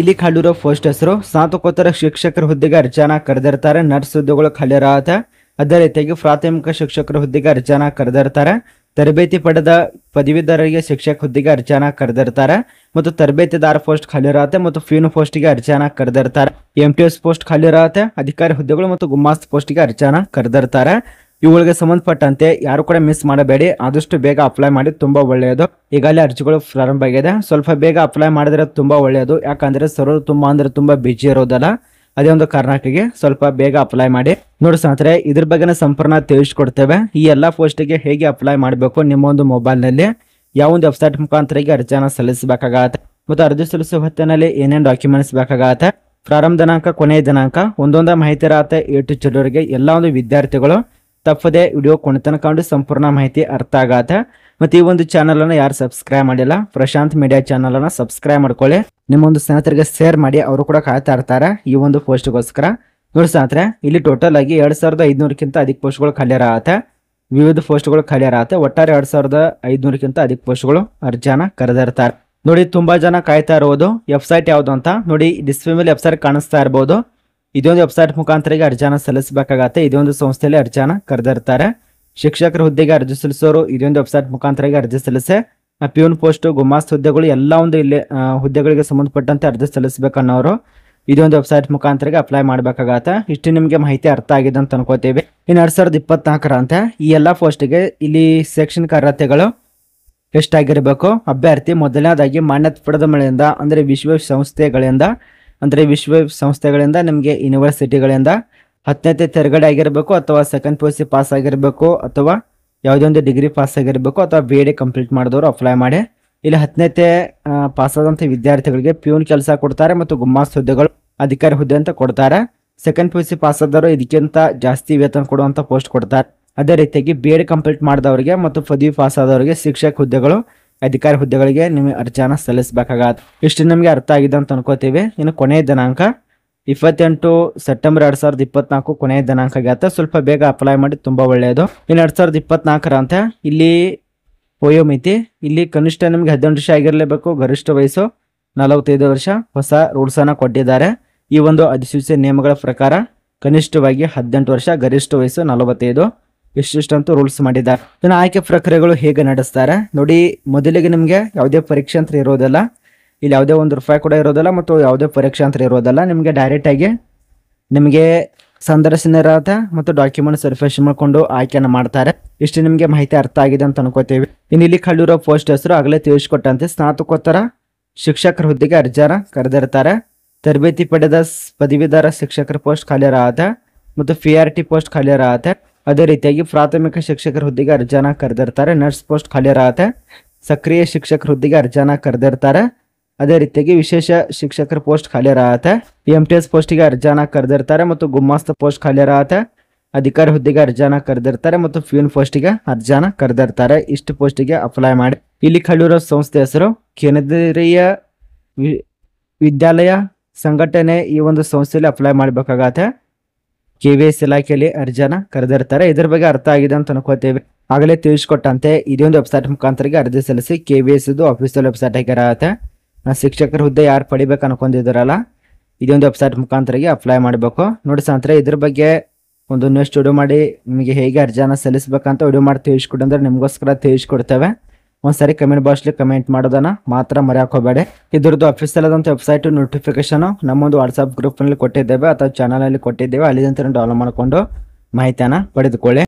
ಇಲ್ಲಿ ಖಾಲಿರೋ ಪೋಸ್ಟ್ ಹೆಸರು ಸ್ನಾತಕೋತ್ತರ ಶಿಕ್ಷಕರ ಹುದ್ದೆಗೆ ಅರ್ಜನ ಕರೆದಿರ್ತಾರೆ ನರ್ಸ್ ಹುದ್ದೆಗಳು ಖಾಲಿರಾಗತ್ತೆ ಅದೇ ರೀತಿಯಾಗಿ ಪ್ರಾಥಮಿಕ ಶಿಕ್ಷಕರ ಹುದ್ದೆಗೆ ಅರ್ಜನ ಕರೆದಿರ್ತಾರೆ ತರಬೇತಿ ಪಡೆದ ಪದವೀಧರರಿಗೆ ಶಿಕ್ಷಕ ಹುದ್ದೆಗೆ ಅರ್ಜನ ಕರೆದಿರ್ತಾರೆ ಮತ್ತು ತರಬೇತಿದಾರ ಪೋಸ್ಟ್ ಖಾಲಿ ಖಾಲಿರತ್ತೆ ಮತ್ತು ಫೀನ್ ಪೋಸ್ಟ್ಗೆ ಅರ್ಜನ ಕರೆದಿರ್ತಾರೆ ಎಂ ಪೋಸ್ಟ್ ಎಸ್ ಪೋಸ್ಟ್ ಅಧಿಕಾರಿ ಹುದ್ದೆಗಳು ಮತ್ತು ಗುಮಾಸ್ತ ಪೋಸ್ಟ್ಗೆ ಅರ್ಜನ ಕರೆದಿರ್ತಾರೆ ಇವುಗಳಿಗೆ ಸಂಬಂಧಪಟ್ಟಂತೆ ಯಾರು ಕೂಡ ಮಿಸ್ ಮಾಡಬೇಡಿ ಆದಷ್ಟು ಬೇಗ ಅಪ್ಲೈ ಮಾಡಿ ತುಂಬಾ ಒಳ್ಳೆಯದು ಈಗಾಗಲೇ ಅರ್ಜಿಗಳು ಪ್ರಾರಂಭ ಆಗಿದೆ ಸ್ವಲ್ಪ ಬೇಗ ಅಪ್ಲೈ ಮಾಡಿದ್ರೆ ತುಂಬಾ ಒಳ್ಳೆಯದು ಯಾಕಂದ್ರೆ ಸರ್ವರು ತುಂಬಾ ಅಂದ್ರೆ ತುಂಬಾ ಬಿಜಿ ಇರೋದಲ್ಲ ಅದೇ ಒಂದು ಕಾರಣಕ್ಕೆ ಸ್ವಲ್ಪ ಬೇಗ ಅಪ್ಲೈ ಮಾಡಿ ನೋಡಿ ಸ್ನೇಹಿತರೆ ಇದ್ರ ಬಗ್ಗೆ ಸಂಪೂರ್ಣ ತಿಳಿಸ್ಕೊಡ್ತೇವೆ ಈ ಎಲ್ಲಾ ಪೋಸ್ಟ್ಗೆ ಹೇಗೆ ಅಪ್ಲೈ ಮಾಡಬೇಕು ನಿಮ್ಮ ಒಂದು ಮೊಬೈಲ್ನಲ್ಲಿ ಯಾವ ಒಂದು ವೆಬ್ಸೈಟ್ ಮುಖಾಂತರ ಅರ್ಜಿಯನ್ನು ಸಲ್ಲಿಸಬೇಕಾಗತ್ತೆ ಮತ್ತು ಅರ್ಜಿ ಸಲ್ಲಿಸುವ ಹೊತ್ತಿನಲ್ಲಿ ಏನೇನು ಡಾಕ್ಯುಮೆಂಟ್ಸ್ ಬೇಕಾಗತ್ತೆ ಪ್ರಾರಂಭ ದಿನಾಂಕ ಕೊನೆಯ ದಿನಾಂಕ ಒಂದೊಂದ ಮಾಹಿತಿ ರಾತ್ರಿ ಏಟು ಚಲುವರಿಗೆ ಎಲ್ಲ ಒಂದು ವಿದ್ಯಾರ್ಥಿಗಳು ತಪ್ಪದೆ ವಿಡಿಯೋ ಕೊಂಡು ಸಂಪೂರ್ಣ ಮಾಹಿತಿ ಅರ್ಥ ಆಗಾತ ಮತ್ತೆ ಈ ಒಂದು ಅನ್ನು ಯಾರು ಸಬ್ಸ್ಕ್ರೈಬ್ ಮಾಡಿಲ್ಲ ಪ್ರಶಾಂತ್ ಮೀಡಿಯಾ ಚಾನಲನ್ನು ಸಬ್ಸ್ಕ್ರೈಬ್ ಮಾಡ್ಕೊಳ್ಳಿ ನಿಮ್ಮೊಂದು ಸ್ನೇಹಿತರಿಗೆ ಶೇರ್ ಮಾಡಿ ಅವರು ಕೂಡ ಕಾಯ್ತಾ ಇರ್ತಾರೆ ಈ ಒಂದು ಪೋಸ್ಟ್ಗೋಸ್ಕರ ನೋಡಿ ಸ್ನೇಹಿತರೆ ಇಲ್ಲಿ ಟೋಟಲ್ ಆಗಿ ಎರಡ್ ಸಾವಿರದ ಐದುನೂರಕ್ಕಿಂತ ಅಧಿಕ ಪೋಸ್ಟ್ಗಳು ಖಾಲಿಯರ ಆಗುತ್ತೆ ವಿವಿಧ ಪೋಸ್ಟ್ಗಳು ಆತ ಒಟ್ಟಾರೆ ಎರಡ್ ಸಾವಿರದ ಐದುನೂರಕ್ಕಿಂತ ಅಧಿಕ ಪೋಸ್ಟ್ಗಳು ಅರ್ಜಿಯನ್ನು ಕರೆದಿರ್ತಾರೆ ನೋಡಿ ತುಂಬಾ ಜನ ಕಾಯ್ತಾ ಇರೋದು ವೆಬ್ಸೈಟ್ ಯಾವುದು ಅಂತ ನೋಡಿ ಡಿಸ್ಪ್ಲೇ ಮೇಲೆ ವೆಬ್ಸೈಟ್ ಕಾಣಿಸ್ತಾ ಇರಬಹುದು ಇದೊಂದು ವೆಬ್ಸೈಟ್ ಮುಖಾಂತರ ಈಗ ಸಲ್ಲಿಸಬೇಕಾಗತ್ತೆ ಇದೊಂದು ಸಂಸ್ಥೆಯಲ್ಲಿ ಅರ್ಜಿನ ಕರೆದಿರ್ತಾರೆ ಶಿಕ್ಷಕರ ಹುದ್ದೆಗೆ ಅರ್ಜಿ ಸಲ್ಲಿಸೋರು ಇದೊಂದು ವೆಬ್ಸೈಟ್ ಮುಖಾಂತರ ಅರ್ಜಿ ಸಲ್ಲಿಸೆ ಪಿಯೂನ್ ಪೋಸ್ಟ್ ಗುಮಾಸ್ತ ಹುದ್ದೆಗಳು ಎಲ್ಲ ಒಂದು ಇಲ್ಲಿ ಹುದ್ದೆಗಳಿಗೆ ಸಂಬಂಧಪಟ್ಟಂತೆ ಅರ್ಜಿ ಸಲ್ಲಿಸಬೇಕನ್ನೋರು ಇದೊಂದು ವೆಬ್ಸೈಟ್ ಮುಖಾಂತರ ಅಪ್ಲೈ ಮಾಡಬೇಕಾಗತ್ತೆ ಇಷ್ಟು ನಿಮಗೆ ಮಾಹಿತಿ ಅರ್ಥ ಆಗಿದೆ ಅಂತ ಅನ್ಕೋತೀವಿ ಇನ್ನು ಎರಡು ಸಾವಿರದ ಇಪ್ಪತ್ನಾಲ್ಕರ ಅಂತ ಈ ಎಲ್ಲ ಪೋಸ್ಟ್ಗೆ ಇಲ್ಲಿ ಶೈಕ್ಷಣಿಕ ಅರ್ಹತೆಗಳು ಎಷ್ಟಾಗಿರಬೇಕು ಅಭ್ಯರ್ಥಿ ಮೊದಲನೇದಾಗಿ ಮಾನ್ಯತೆ ಪಡೆದ ಮಳೆಯಿಂದ ಅಂದರೆ ವಿಶ್ವಸಂಸ್ಥೆಗಳಿಂದ ಅಂದರೆ ವಿಶ್ವಸಂಸ್ಥೆಗಳಿಂದ ನಿಮಗೆ ಯೂನಿವರ್ಸಿಟಿಗಳಿಂದ ಹತ್ತನೇ ತೆರಗಡೆ ಆಗಿರಬೇಕು ಅಥವಾ ಸೆಕೆಂಡ್ ಪಿ ಸಿ ಪಾಸ್ ಆಗಿರಬೇಕು ಅಥವಾ ಯಾವುದೇ ಒಂದು ಡಿಗ್ರಿ ಪಾಸ್ ಆಗಿರಬೇಕು ಅಥವಾ ಬಿ ಎಡ್ ಕಂಪ್ಲೀಟ್ ಮಾಡಿದವರು ಅಪ್ಲೈ ಮಾಡಿ ಇಲ್ಲಿ ಪಾಸ್ ಪಾಸಾದಂಥ ವಿದ್ಯಾರ್ಥಿಗಳಿಗೆ ಪ್ಯೂನ್ ಕೆಲಸ ಕೊಡ್ತಾರೆ ಮತ್ತು ಗುಮ್ಮಾಸ್ ಹುದ್ದೆಗಳು ಅಧಿಕಾರಿ ಹುದ್ದೆ ಅಂತ ಕೊಡ್ತಾರೆ second P U C pass ಆದವರು ಇದಕ್ಕಿಂತ ಜಾಸ್ತಿ ವೇತನ ಕೊಡುವಂಥ ಪೋಸ್ಟ್ ಕೊಡ್ತಾರೆ ಅದೇ ರೀತಿಯಾಗಿ ಬಿ ಎಡ್ ಕಂಪ್ಲೀಟ್ ಮಾಡಿದವರಿಗೆ ಮತ್ತು ಪದವಿ ಪಾಸ್ ಆದವರಿಗೆ ಶಿಕ್ಷಕ ಹುದ್ದೆಗಳು ಅಧಿಕಾರಿ ಹುದ್ದೆಗಳಿಗೆ ನಿಮಗೆ ಅರ್ಜಿಯನ್ನು ಸಲ್ಲಿಸಬೇಕಾಗತ್ತೆ ಇಷ್ಟು ನಿಮಗೆ ಅರ್ಥ ಆಗಿದೆ ಅಂತ ಅನ್ಕೋತೀವಿ ಇನ್ನು ಕೊನೆಯ ದಿನಾಂಕ ಇಪ್ಪತ್ತೆಂಟು ಸೆಪ್ಟೆಂಬರ್ ಎರಡು ಸಾವಿರದ ಇಪ್ಪತ್ನಾಲ್ಕು ಕೊನೆಯ ದಿನಾಂಕ ಆಗತ್ತೆ ಸ್ವಲ್ಪ ಬೇಗ ಅಪ್ಲೈ ಮಾಡಿ ತುಂಬ ಒಳ್ಳೆಯದು ಇನ್ನು ಎರಡು ಸಾವಿರದ ಇಪ್ಪತ್ನಾಲ್ಕರ ಅಂತ ಇಲ್ಲಿ ವಯೋಮಿತಿ ಇಲ್ಲಿ ಕನಿಷ್ಠ ನಿಮಗೆ ಹದಿನೆಂಟು ವರ್ಷ ಆಗಿರಲೇಬೇಕು ಗರಿಷ್ಠ ವಯಸ್ಸು ನಲವತ್ತೈದು ವರ್ಷ ಹೊಸ ರೂಲ್ಸನ್ನು ಕೊಟ್ಟಿದ್ದಾರೆ ಈ ಒಂದು ಅಧಿಸೂಚನೆ ನಿಯಮಗಳ ಪ್ರಕಾರ ಕನಿಷ್ಠವಾಗಿ ಹದಿನೆಂಟು ವರ್ಷ ಗರಿಷ್ಠ ವಯಸ್ಸು ನಲವತ್ತೈದು ಇಷ್ಟಿಷ್ಟಂತೂ ರೂಲ್ಸ್ ಮಾಡಿದ್ದಾರೆ ಇನ್ನು ಆಯ್ಕೆ ಪ್ರಕ್ರಿಯೆಗಳು ಹೇಗೆ ನಡೆಸ್ತಾರೆ ನೋಡಿ ಮೊದಲಿಗೆ ನಿಮಗೆ ಯಾವುದೇ ಪರೀಕ್ಷೆ ಅಂತ ಇರೋದಿಲ್ಲ ಇಲ್ಲಿ ಯಾವುದೇ ಒಂದು ರೂಪಾಯಿ ಕೂಡ ಇರೋದಿಲ್ಲ ಮತ್ತು ಯಾವುದೇ ಪರೀಕ್ಷೆ ಅಂತ ಇರೋದಿಲ್ಲ ನಿಮಗೆ ಡೈರೆಕ್ಟಾಗಿ ನಿಮಗೆ ಸಂದರ್ಶನರಾದ ಮತ್ತು ಡಾಕ್ಯುಮೆಂಟ್ ಸರ್ಫೇಸ್ ಮಾಡಿಕೊಂಡು ಆಯ್ಕೆಯನ್ನು ಮಾಡ್ತಾರೆ ಇಷ್ಟು ನಿಮಗೆ ಮಾಹಿತಿ ಅರ್ಥ ಆಗಿದೆ ಅಂತ ಅನ್ಕೋತೀವಿ ಇನ್ನು ಇಲ್ಲಿ ಕಳ್ಳೂರ ಪೋಸ್ಟ್ ಹೆಸರು ಆಗಲೇ ತಿಳಿಸ್ಕೊಟ್ಟಂತೆ ಸ್ನಾತಕೋತ್ತರ ಶಿಕ್ಷಕರ ಹುದ್ದೆಗೆ ಅರ್ಜಾರ ಕರೆದಿರ್ತಾರೆ ತರಬೇತಿ ಪಡೆದ ಪದವೀಧರ ಶಿಕ್ಷಕರ ಪೋಸ್ಟ್ ಖಾಲಿ ಆತ ಮತ್ತು ಪಿ ಆರ್ ಟಿ ಪೋಸ್ಟ್ ಖಾಲಿ ಅದೇ ರೀತಿಯಾಗಿ ಪ್ರಾಥಮಿಕ ಶಿಕ್ಷಕರ ಹುದ್ದೆಗೆ ಅರ್ಜನ ಕರೆದಿರ್ತಾರೆ ನರ್ಸ್ ಪೋಸ್ಟ್ ಖಾಲಿ ಇರತ್ತೆ ಸಕ್ರಿಯ ಶಿಕ್ಷಕರ ಹುದ್ದೆಗೆ ಅರ್ಜನ ಕರೆದಿರ್ತಾರೆ ಅದೇ ರೀತಿಯಾಗಿ ವಿಶೇಷ ಶಿಕ್ಷಕರ ಪೋಸ್ಟ್ ಖಾಲಿ ಪಿ ಎಂ ಟಿ ಎಸ್ ಪೋಸ್ಟಿಗೆ ಅರ್ಜನ ಕರೆದಿರ್ತಾರೆ ಮತ್ತು ಗುಮ್ಮಾಸ್ತ ಪೋಸ್ಟ್ ಖಾಲಿ ಇರತ್ತೆ ಅಧಿಕಾರಿ ಹುದ್ದೆಗೆ ಅರ್ಜನ ಕರೆದಿರ್ತಾರೆ ಮತ್ತು ಫ್ಯೂನ್ ಪೋಸ್ಟಿಗೆ ಅರ್ಜನ ಕರೆದಿರ್ತಾರೆ ಇಷ್ಟು ಪೋಸ್ಟಿಗೆ ಅಪ್ಲೈ ಮಾಡಿ ಇಲ್ಲಿ ಕಳ್ಳೂರ ಸಂಸ್ಥೆ ಹೆಸರು ಕೇಂದ್ರೀಯ ವಿದ್ಯಾಲಯ ಸಂಘಟನೆ ಈ ಒಂದು ಸಂಸ್ಥೆಯಲ್ಲಿ ಅಪ್ಲೈ ಮಾಡಬೇಕಾಗತ್ತೆ ಕೆ ವಿ ಎಸ್ ಇಲಾಖೆಯಲ್ಲಿ ಅರ್ಜಿಯನ್ನ ಕರೆದಿರ್ತಾರೆ ಇದ್ರ ಬಗ್ಗೆ ಅರ್ಥ ಆಗಿದೆ ಅಂತ ಅನ್ಕೋತೇವೆ ಆಗಲೇ ತಿಳಿಸಿಕೊಟ್ಟಂತೆ ಇದೇ ಒಂದು ವೆಬ್ಸೈಟ್ ಮುಖಾಂತರಿಗೆ ಅರ್ಜಿ ಸಲ್ಲಿಸಿ K V S official website ಆಗಿರತ್ತೆ ಶಿಕ್ಷಕರ ಹುದ್ದೆ ಯಾರು ಪಡಿಬೇಕು ಇದೇ ಇದೊಂದು ವೆಬ್ಸೈಟ್ ಮುಖಾಂತರಿಗೆ ಅಪ್ಲೈ ಮಾಡಬೇಕು ನೋಡಿ ಸಂತರ ಇದ್ರ ಬಗ್ಗೆ ಒಂದು ನ್ಯೂಸ್ ವಿಡಿಯೋ ಮಾಡಿ ನಿಮಗೆ ಹೇಗೆ ಅರ್ಜಿಯನ್ನ ಸಲ್ಲಿಸಬೇಕಂತ ವಿಡಿಯೋ ಮಾಡಿ ತಿಳಿಸ್ಕೊಡಂದ್ರೆ ನಿಮಗೋಸ್ಕರ ತಿಳಿಸ್ಕೊಡ್ತೇವೆ ಒಂದ್ಸರಿ ಕಮೆಂಟ್ ಬಾಕ್ಸ್ಲಿ ಕಮೆಂಟ್ ಮಾಡೋದನ್ನ ಮಾತ್ರ ಮರೆಯಾಕೋಬೇಡಿ ಇದ್ರದ್ದು ಅಫಿಸಿಯಲ್ ಆದಂಥ ವೆಬ್ಸೈಟ್ ನೋಟಿಫಿಕೇಶನ್ ನಮ್ಮೊಂದು ಗ್ರೂಪ್ ನಲ್ಲಿ ಕೊಟ್ಟಿದ್ದೇವೆ ಅಥವಾ ಅಲ್ಲಿ ಕೊಟ್ಟಿದ್ದೇವೆ ಅಲ್ಲಿಂದ ಡೌನ್ಲೋಡ್ ಮಾಡಿಕೊಂಡು ಮಾಹಿತಿಯನ್ನ ಪಡೆದುಕೊಳ್ಳಿ